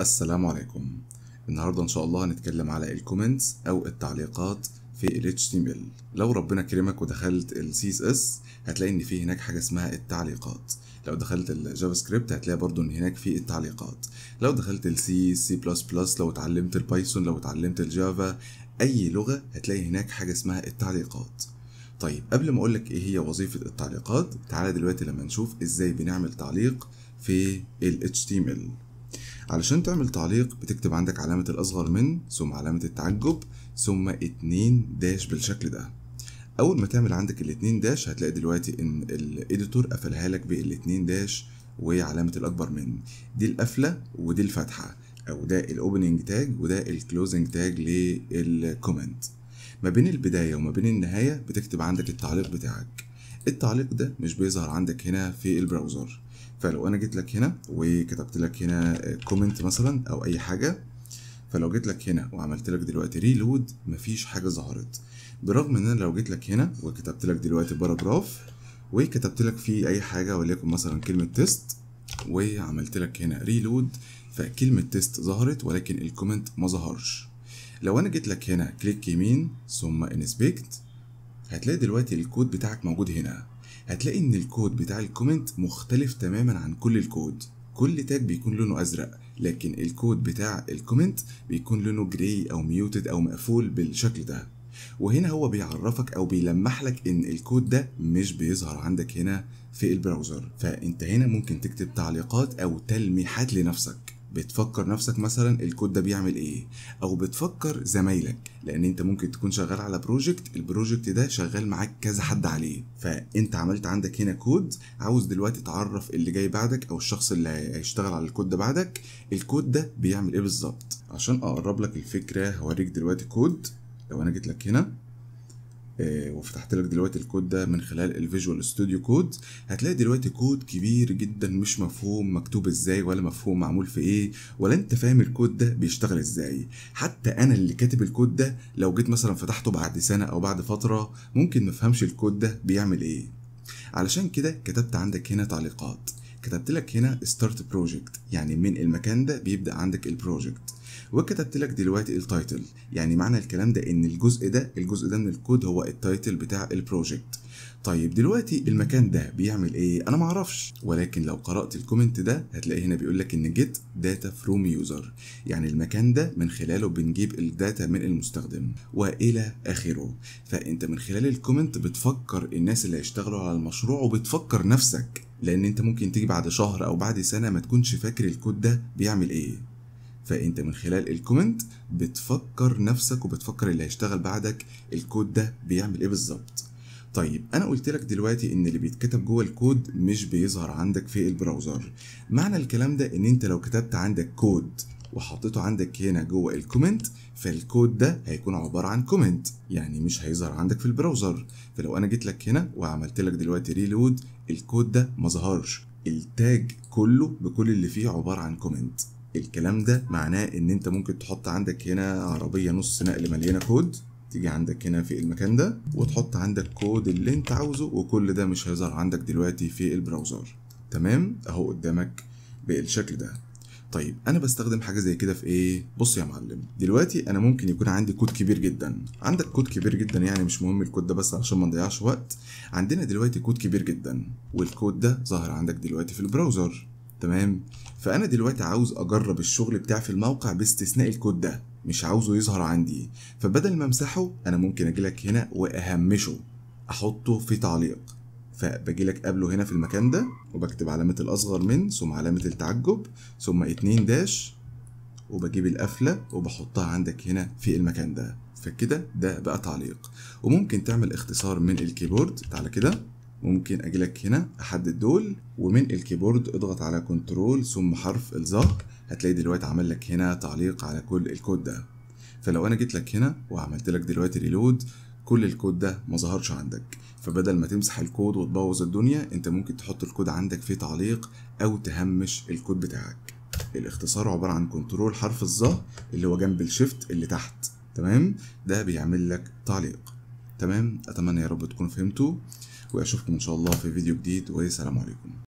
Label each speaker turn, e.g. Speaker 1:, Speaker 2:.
Speaker 1: السلام عليكم النهاردة إن شاء الله هنتكلم على الكومنتس أو التعليقات في ال HTML لو ربنا كرمك ودخلت ال CSS هتلاقي إن في هناك حاجة اسمها التعليقات لو دخلت الجافا سكريبت هتلاقي برضو ان هناك في التعليقات لو دخلت ال C C++ لو اتعلمت البايثون لو اتعلمت الجافا اي لغه هتلاقي هناك حاجه اسمها التعليقات طيب قبل ما اقولك ايه هي وظيفه التعليقات تعالى دلوقتي لما نشوف ازاي بنعمل تعليق في ال HTML علشان تعمل تعليق بتكتب عندك علامة الأصغر من ثم علامة التعجب ثم اتنين داش بالشكل ده أول ما تعمل عندك الاتنين داش هتلاقي دلوقتي إن الإيديتور قفلها لك بالاتنين داش وعلامة الأكبر من دي القفلة ودي الفتحة أو ده الأوبننج تاج وده الكلوزنج تاج للكومنت ما بين البداية وما بين النهاية بتكتب عندك التعليق بتاعك التعليق ده مش بيظهر عندك هنا في البراوزر فلو انا جيت لك هنا وكتبت لك هنا كومنت مثلا او اي حاجه فلو جيت لك هنا وعملت لك دلوقتي ريلود مفيش حاجه ظهرت برغم ان انا لو جيت لك هنا وكتبت لك دلوقتي باراجراف وكتبت لك فيه اي حاجه وليكن مثلا كلمه تيست وعملت لك هنا ريلود فكلمه تيست ظهرت ولكن الكومنت ما ظهرش لو انا جيت لك هنا كليك يمين ثم انسبكت هتلاقي دلوقتي الكود بتاعك موجود هنا هتلاقي ان الكود بتاع الكومنت مختلف تماما عن كل الكود كل تاج بيكون لونه ازرق لكن الكود بتاع الكومنت بيكون لونه جراي او ميوتد او مقفول بالشكل ده وهنا هو بيعرفك او بيلمح لك ان الكود ده مش بيظهر عندك هنا في البراوزر فانت هنا ممكن تكتب تعليقات او تلميحات لنفسك بتفكر نفسك مثلا الكود ده بيعمل ايه او بتفكر زمايلك لان انت ممكن تكون شغال على بروجكت البروجكت ده شغال معاك كذا حد عليه فانت عملت عندك هنا كود عاوز دلوقتي تعرف اللي جاي بعدك او الشخص اللي هيشتغل على الكود ده بعدك الكود ده بيعمل ايه بالظبط عشان اقرب لك الفكره هوريك دلوقتي كود لو انا جيت لك هنا آه، وفتحت لك دلوقتي الكود ده من خلال الفيجوال ستوديو كود هتلاقي دلوقتي كود كبير جدا مش مفهوم مكتوب ازاي ولا مفهوم معمول في ايه ولا انت فاهم الكود ده بيشتغل ازاي حتى انا اللي كاتب الكود ده لو جيت مثلا فتحته بعد سنه او بعد فتره ممكن مفهمش الكود ده بيعمل ايه علشان كده كتبت عندك هنا تعليقات كتبت لك هنا ستارت بروجكت يعني من المكان ده بيبدا عندك البروجكت وكتبت لك دلوقتي التايتل يعني معنى الكلام ده ان الجزء ده الجزء ده من الكود هو التايتل بتاع البروجكت طيب دلوقتي المكان ده بيعمل ايه انا معرفش ولكن لو قرات الكومنت ده هتلاقي هنا بيقول لك ان جيت داتا فروم يوزر يعني المكان ده من خلاله بنجيب الداتا من المستخدم والى اخره فانت من خلال الكومنت بتفكر الناس اللي هيشتغلوا على المشروع وبتفكر نفسك لان انت ممكن تيجي بعد شهر او بعد سنه ما تكونش فاكر الكود ده بيعمل ايه فانت من خلال الكومنت بتفكر نفسك وبتفكر اللي هيشتغل بعدك الكود ده بيعمل ايه بالظبط طيب انا قلت لك دلوقتي ان اللي بيتكتب جوه الكود مش بيظهر عندك في البراوزر معنى الكلام ده ان انت لو كتبت عندك كود وحطيته عندك هنا جوه الكومنت فالكود ده هيكون عباره عن كومنت يعني مش هيظهر عندك في البراوزر فلو انا جيت لك هنا وعملت لك دلوقتي ريلود الكود ده ما ظهرش التاج كله بكل اللي فيه عباره عن كومنت الكلام ده معناه ان انت ممكن تحط عندك هنا عربية نص نقل مليانة كود تيجي عندك هنا في المكان ده وتحط عندك كود اللي انت عاوزه وكل ده مش هيظهر عندك دلوقتي في البراوزر تمام اهو قدامك بالشكل ده طيب انا بستخدم حاجه زي كده في ايه بص يا معلم دلوقتي انا ممكن يكون عندي كود كبير جدا عندك كود كبير جدا يعني مش مهم الكود ده بس عشان ما نضيعش وقت عندنا دلوقتي كود كبير جدا والكود ده ظاهر عندك دلوقتي في البراوزر تمام فانا دلوقتي عاوز اجرب الشغل بتاعي في الموقع باستثناء الكود ده مش عاوزه يظهر عندي فبدل ما امسحه انا ممكن اجيلك هنا واهمشه احطه في تعليق لك قبله هنا في المكان ده وبكتب علامة الأصغر من ثم علامة التعجب ثم اتنين داش وبجيب القفلة وبحطها عندك هنا في المكان ده فكده ده بقى تعليق وممكن تعمل اختصار من الكيبورد تعالى كده ممكن اجي لك هنا احدد دول ومن الكيبورد اضغط على كنترول ثم حرف الظهر هتلاقي دلوقتي عمل لك هنا تعليق على كل الكود ده فلو انا جيت لك هنا وعملت لك دلوقتي ريلود كل الكود ده ما ظهرش عندك فبدل ما تمسح الكود وتبوظ الدنيا انت ممكن تحط الكود عندك في تعليق او تهمش الكود بتاعك الاختصار عباره عن كنترول حرف الظهر اللي هو جنب الشيفت اللي تحت تمام ده بيعمل لك تعليق تمام اتمنى يا رب تكونوا فهمتوا واشوفكم ان شاء الله في فيديو جديد والسلام عليكم